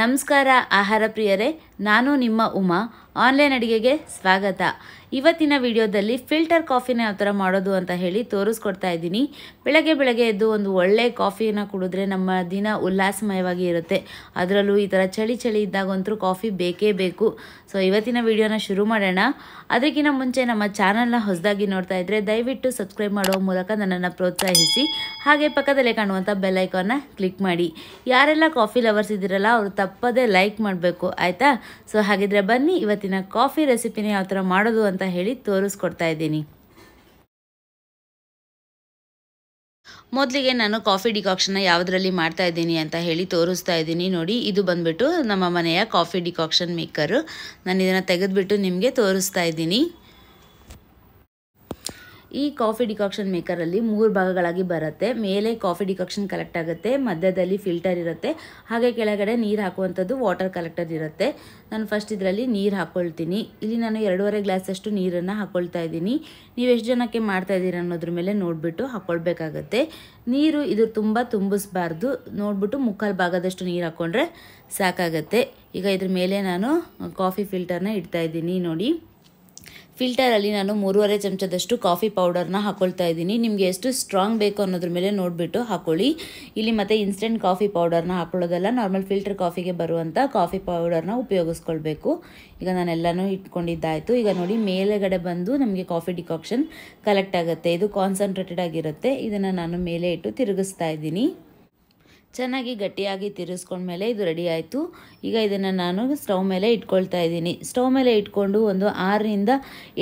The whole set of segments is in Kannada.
ನಮಸ್ಕಾರ ಆಹಾರ ಪ್ರಿಯರೇ ನಾನು ನಿಮ್ಮ ಉಮಾ ಆನ್ಲೈನ್ ಅಡುಗೆಗೆ ಸ್ವಾಗತ ಇವತ್ತಿನ ವಿಡಿಯೋದಲ್ಲಿ ಫಿಲ್ಟರ್ ಕಾಫಿನ ಯಾವ ಥರ ಮಾಡೋದು ಅಂತ ಹೇಳಿ ತೋರಿಸ್ಕೊಡ್ತಾ ಇದ್ದೀನಿ ಬೆಳಗ್ಗೆ ಬೆಳಗ್ಗೆ ಎದ್ದು ಒಂದು ಒಳ್ಳೆ ಕಾಫಿಯನ್ನು ಕುಡಿದ್ರೆ ನಮ್ಮ ದಿನ ಉಲ್ಲಾಸಮಯವಾಗಿ ಇರುತ್ತೆ ಅದರಲ್ಲೂ ಈ ಥರ ಚಳಿ ಚಳಿ ಇದ್ದಾಗಂತೂ ಕಾಫಿ ಬೇಕೇ ಬೇಕು ಸೊ ಇವತ್ತಿನ ವಿಡಿಯೋನ ಶುರು ಮಾಡೋಣ ಅದಕ್ಕಿಂತ ಮುಂಚೆ ನಮ್ಮ ಚಾನಲ್ನ ಹೊಸದಾಗಿ ನೋಡ್ತಾ ಇದ್ದರೆ ದಯವಿಟ್ಟು ಸಬ್ಸ್ಕ್ರೈಬ್ ಮಾಡೋ ಮೂಲಕ ನನ್ನನ್ನು ಪ್ರೋತ್ಸಾಹಿಸಿ ಹಾಗೆ ಪಕ್ಕದಲ್ಲೇ ಕಾಣುವಂಥ ಬೆಲ್ಲೈಕಾನ್ನ ಕ್ಲಿಕ್ ಮಾಡಿ ಯಾರೆಲ್ಲ ಕಾಫಿ ಲವರ್ಸ್ ಇದ್ದೀರಲ್ಲ ಅವರು ತಪ್ಪದೇ ಲೈಕ್ ಮಾಡಬೇಕು ಆಯಿತಾ ಸೊ ಹಾಗಿದ್ರೆ ಬನ್ನಿ ಇವತ್ತಿನ ಇವತ್ತಿನ ಕಾಫಿ ರೆಸಿಪಿನ ಯಾವ ಥರ ಮಾಡೋದು ಅಂತ ಹೇಳಿ ತೋರಿಸ್ಕೊಡ್ತಾ ಇದ್ದೀನಿ ಮೊದಲಿಗೆ ನಾನು ಕಾಫಿ ಡಿಕಾಕ್ಷನ್ನ ಯಾವುದರಲ್ಲಿ ಮಾಡ್ತಾ ಇದ್ದೀನಿ ಅಂತ ಹೇಳಿ ತೋರಿಸ್ತಾ ಇದ್ದೀನಿ ನೋಡಿ ಇದು ಬಂದುಬಿಟ್ಟು ನಮ್ಮ ಮನೆಯ ಕಾಫಿ ಡಿಕಾಕ್ಷನ್ ಮೇಕರು ನಾನು ಇದನ್ನು ತೆಗೆದುಬಿಟ್ಟು ನಿಮಗೆ ತೋರಿಸ್ತಾ ಇದ್ದೀನಿ ಈ ಕಾಫಿ ಡಿಕಾಕ್ಷನ್ ಮೇಕರಲ್ಲಿ ಮೂರು ಭಾಗಗಳಾಗಿ ಬರುತ್ತೆ ಮೇಲೆ ಕಾಫಿ ಡಿಕಾಕ್ಷನ್ ಕಲೆಕ್ಟ್ ಆಗುತ್ತೆ ಮಧ್ಯದಲ್ಲಿ ಫಿಲ್ಟರ್ ಇರುತ್ತೆ ಹಾಗೆ ಕೆಳಗಡೆ ನೀರು ಹಾಕುವಂಥದ್ದು ವಾಟರ್ ಕಲೆಕ್ಟರ್ ಇರುತ್ತೆ ನಾನು ಫಸ್ಟ್ ಇದರಲ್ಲಿ ನೀರು ಹಾಕ್ಕೊಳ್ತೀನಿ ಇಲ್ಲಿ ನಾನು ಎರಡೂವರೆ ಗ್ಲಾಸಷ್ಟು ನೀರನ್ನು ಹಾಕ್ಕೊಳ್ತಾ ಇದ್ದೀನಿ ನೀವು ಎಷ್ಟು ಜನಕ್ಕೆ ಮಾಡ್ತಾ ಇದ್ದೀರಾ ಅನ್ನೋದ್ರ ಮೇಲೆ ನೋಡಿಬಿಟ್ಟು ಹಾಕ್ಕೊಳ್ಬೇಕಾಗತ್ತೆ ನೀರು ಇದು ತುಂಬ ತುಂಬಿಸ್ಬಾರ್ದು ನೋಡಿಬಿಟ್ಟು ಮುಕ್ಕಾಲು ಭಾಗದಷ್ಟು ನೀರು ಹಾಕ್ಕೊಂಡ್ರೆ ಸಾಕಾಗತ್ತೆ ಈಗ ಇದ್ರ ಮೇಲೆ ನಾನು ಕಾಫಿ ಫಿಲ್ಟರ್ನ ಇಡ್ತಾ ಇದ್ದೀನಿ ನೋಡಿ ಫಿಲ್ಟರಲ್ಲಿ ನಾನು ಮೂರುವರೆ ಚಮಚದಷ್ಟು ಕಾಫಿ ಪೌಡರ್ನ ಹಾಕೊಳ್ತಾ ಇದ್ದೀನಿ ನಿಮಗೆ ಎಷ್ಟು ಸ್ಟ್ರಾಂಗ್ ಬೇಕು ಅನ್ನೋದ್ರ ಮೇಲೆ ನೋಡಿಬಿಟ್ಟು ಹಾಕೊಳ್ಳಿ ಇಲ್ಲಿ ಮತ್ತೆ ಇನ್ಸ್ಟೆಂಟ್ ಕಾಫಿ ಪೌಡರ್ನ ಹಾಕೊಳ್ಳೋದಲ್ಲ ನಾರ್ಮಲ್ ಫಿಲ್ಟರ್ ಕಾಫಿಗೆ ಬರುವಂಥ ಕಾಫಿ ಪೌಡರ್ನ ಉಪಯೋಗಿಸ್ಕೊಳ್ಬೇಕು ಈಗ ನಾನೆಲ್ಲನೂ ಇಟ್ಕೊಂಡಿದ್ದಾಯಿತು ಈಗ ನೋಡಿ ಮೇಲೆಗಡೆ ಬಂದು ನಮಗೆ ಕಾಫಿ ಡಿಕಾಕ್ಷನ್ ಕಲೆಕ್ಟ್ ಆಗುತ್ತೆ ಇದು ಕಾನ್ಸಂಟ್ರೇಟೆಡ್ ಆಗಿರುತ್ತೆ ಇದನ್ನು ನಾನು ಮೇಲೆ ಇಟ್ಟು ತಿರುಗಿಸ್ತಾ ಇದ್ದೀನಿ ಚೆನ್ನಾಗಿ ಗಟ್ಟಿಯಾಗಿ ತಿರುಗಿಸ್ಕೊಂಡ್ಮೇಲೆ ಇದು ರೆಡಿ ಆಯಿತು ಈಗ ಇದನ್ನು ನಾನು ಸ್ಟವ್ ಮೇಲೆ ಇಟ್ಕೊಳ್ತಾ ಇದ್ದೀನಿ ಸ್ಟವ್ ಮೇಲೆ ಇಟ್ಕೊಂಡು ಒಂದು ಆರರಿಂದ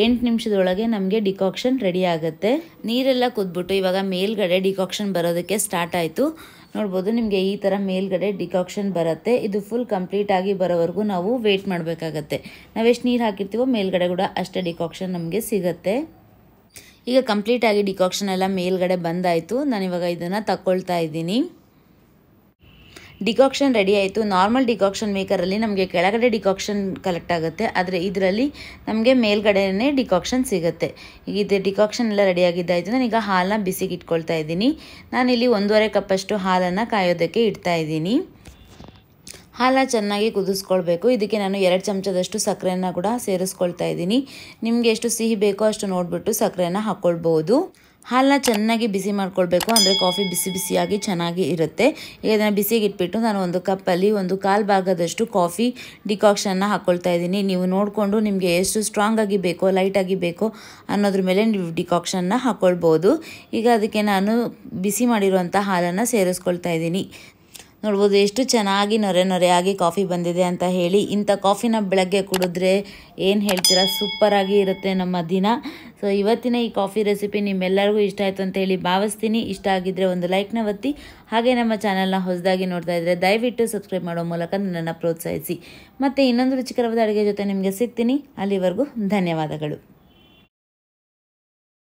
ಎಂಟು ನಿಮಿಷದೊಳಗೆ ನಮಗೆ ಡಿಕಾಕ್ಷನ್ ರೆಡಿ ಆಗುತ್ತೆ ನೀರೆಲ್ಲ ಕುದ್ಬಿಟ್ಟು ಇವಾಗ ಮೇಲ್ಗಡೆ ಡಿಕಾಕ್ಷನ್ ಬರೋದಕ್ಕೆ ಸ್ಟಾರ್ಟ್ ಆಯಿತು ನೋಡ್ಬೋದು ನಿಮಗೆ ಈ ಥರ ಮೇಲ್ಗಡೆ ಡಿಕಾಕ್ಷನ್ ಬರುತ್ತೆ ಇದು ಫುಲ್ ಕಂಪ್ಲೀಟಾಗಿ ಬರೋವರೆಗೂ ನಾವು ವೆಯ್ಟ್ ಮಾಡಬೇಕಾಗತ್ತೆ ನಾವೆಷ್ಟು ನೀರು ಹಾಕಿರ್ತೀವೋ ಮೇಲ್ಗಡೆ ಕೂಡ ಅಷ್ಟೇ ಡಿಕಾಕ್ಷನ್ ನಮಗೆ ಸಿಗುತ್ತೆ ಈಗ ಕಂಪ್ಲೀಟಾಗಿ ಡಿಕಾಕ್ಷನ್ ಎಲ್ಲ ಮೇಲ್ಗಡೆ ಬಂದಾಯಿತು ನಾನಿವಾಗ ಇದನ್ನು ತಗೊಳ್ತಾ ಇದ್ದೀನಿ ಡಿಕಾಕ್ಷನ್ ರೆಡಿ ಆಯಿತು ನಾರ್ಮಲ್ ಡಿಕಾಕ್ಷನ್ ಮೇಕರಲ್ಲಿ ನಮಗೆ ಕೆಳಗಡೆ ಡಿಕಾಕ್ಷನ್ ಕಲೆಕ್ಟ್ ಆಗುತ್ತೆ ಆದರೆ ಇದರಲ್ಲಿ ನಮಗೆ ಮೇಲ್ಗಡೆಯೇ ಡಿಕಾಕ್ಷನ್ ಸಿಗುತ್ತೆ ಈಗ ಇದು ಡಿಕಾಕ್ಷನ್ ಎಲ್ಲ ರೆಡಿಯಾಗಿದ್ದಾಯಿತು ನಾನೀಗ ಹಾಲನ್ನ ಬಿಸಿಗೆ ಇಟ್ಕೊಳ್ತಾ ಇದ್ದೀನಿ ನಾನಿಲ್ಲಿ ಒಂದೂವರೆ ಕಪ್ಪಷ್ಟು ಹಾಲನ್ನು ಕಾಯೋದಕ್ಕೆ ಇಡ್ತಾ ಇದ್ದೀನಿ ಹಾಲ ಚೆನ್ನಾಗಿ ಕುದಿಸ್ಕೊಳ್ಬೇಕು ಇದಕ್ಕೆ ನಾನು ಎರಡು ಚಮಚದಷ್ಟು ಸಕ್ಕರೆಯನ್ನು ಕೂಡ ಸೇರಿಸ್ಕೊಳ್ತಾ ಇದ್ದೀನಿ ನಿಮಗೆ ಎಷ್ಟು ಸಿಹಿ ಬೇಕೋ ಅಷ್ಟು ನೋಡಿಬಿಟ್ಟು ಸಕ್ಕರೆಯನ್ನು ಹಾಕ್ಕೊಳ್ಬೋದು ಹಾಲನ್ನ ಚೆನ್ನಾಗಿ ಬಿಸಿ ಮಾಡ್ಕೊಳ್ಬೇಕು ಅಂದರೆ ಕಾಫಿ ಬಿಸಿ ಬಿಸಿಯಾಗಿ ಚೆನ್ನಾಗಿ ಇರುತ್ತೆ ಈಗ ಇದನ್ನು ಬಿಸಿಗೆ ಇಟ್ಬಿಟ್ಟು ನಾನು ಒಂದು ಕಪ್ಪಲ್ಲಿ ಒಂದು ಕಾಲು ಭಾಗದಷ್ಟು ಕಾಫಿ ಡಿಕಾಕ್ಷನ್ನ ಹಾಕ್ಕೊಳ್ತಾ ಇದ್ದೀನಿ ನೀವು ನೋಡಿಕೊಂಡು ನಿಮಗೆ ಎಷ್ಟು ಸ್ಟ್ರಾಂಗ್ ಆಗಿ ಬೇಕೋ ಲೈಟಾಗಿ ಬೇಕೋ ಅನ್ನೋದ್ರ ಮೇಲೆ ನೀವು ಡಿಕಾಕ್ಷನ್ನ ಹಾಕ್ಕೊಳ್ಬೋದು ಈಗ ಅದಕ್ಕೆ ನಾನು ಬಿಸಿ ಮಾಡಿರುವಂಥ ಹಾಲನ್ನು ಸೇರಿಸ್ಕೊಳ್ತಾ ಇದ್ದೀನಿ ನೋಡ್ಬೋದು ಎಷ್ಟು ಚೆನ್ನಾಗಿ ನೊರೆ ನೊರೆಯಾಗಿ ಕಾಫಿ ಬಂದಿದೆ ಅಂತ ಹೇಳಿ ಇಂಥ ಕಾಫಿನ ಬೆಳಗ್ಗೆ ಕುಡಿದ್ರೆ ಏನು ಹೇಳ್ತೀರಾ ಸೂಪರಾಗಿ ಇರುತ್ತೆ ನಮ್ಮ ದಿನ ಸೊ ಇವತ್ತಿನ ಈ ಕಾಫಿ ರೆಸಿಪಿ ನಿಮ್ಮೆಲ್ಲರಿಗೂ ಇಷ್ಟ ಆಯಿತು ಅಂತ ಹೇಳಿ ಭಾವಿಸ್ತೀನಿ ಇಷ್ಟ ಆಗಿದ್ದರೆ ಒಂದು ಲೈಕ್ನ ಒತ್ತಿ ಹಾಗೆ ನಮ್ಮ ಚಾನಲ್ನ ಹೊಸದಾಗಿ ನೋಡ್ತಾ ಇದ್ದರೆ ದಯವಿಟ್ಟು ಸಬ್ಸ್ಕ್ರೈಬ್ ಮಾಡೋ ಮೂಲಕ ನನ್ನನ್ನು ಪ್ರೋತ್ಸಾಹಿಸಿ ಮತ್ತು ಇನ್ನೊಂದು ರುಚಿಕರವಾದ ಅಡುಗೆ ಜೊತೆ ನಿಮಗೆ ಸಿಗ್ತೀನಿ ಅಲ್ಲಿವರೆಗೂ ಧನ್ಯವಾದಗಳು